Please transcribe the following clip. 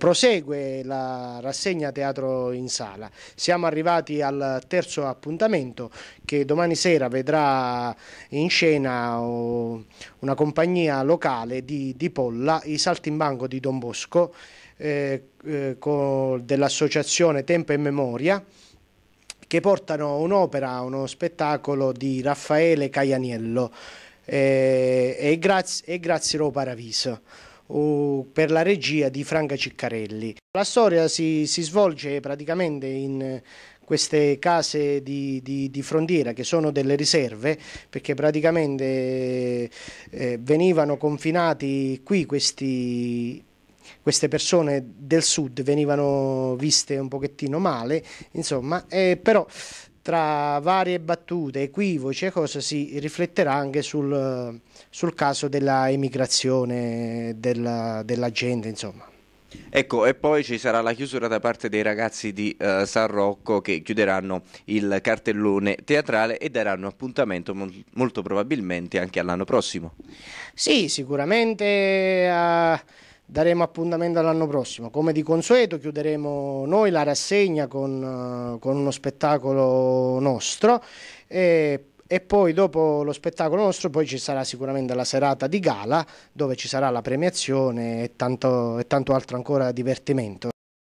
Prosegue la rassegna Teatro in Sala. Siamo arrivati al terzo appuntamento che domani sera vedrà in scena una compagnia locale di, di Polla, i Saltimbanco di Don Bosco, eh, eh dell'associazione Tempo e Memoria che portano un'opera, uno spettacolo di Raffaele Caianiello eh, e, Graz e Graziero Paraviso per la regia di Franca Ciccarelli. La storia si, si svolge praticamente in eh, queste case di, di, di, frontiera che sono delle riserve perché praticamente eh, eh, venivano confinati qui questi queste persone del sud venivano viste un pochettino male, insomma, eh, però tra varie battute, equivoci e cose si rifletterà anche sul, sul caso della emigrazione della, della gente, insomma. Ecco, e poi ci sarà la chiusura da parte dei ragazzi di uh, San Rocco che chiuderanno il cartellone teatrale e daranno appuntamento mo molto probabilmente anche all'anno prossimo. Sì, sicuramente. Uh daremo appuntamento all'anno prossimo. Come di consueto chiuderemo noi la rassegna con, eh, con uno spettacolo nostro e, e, poi dopo lo spettacolo nostro poi ci sarà sicuramente la serata di gala dove ci sarà la premiazione e tanto, e tanto altro ancora divertimento.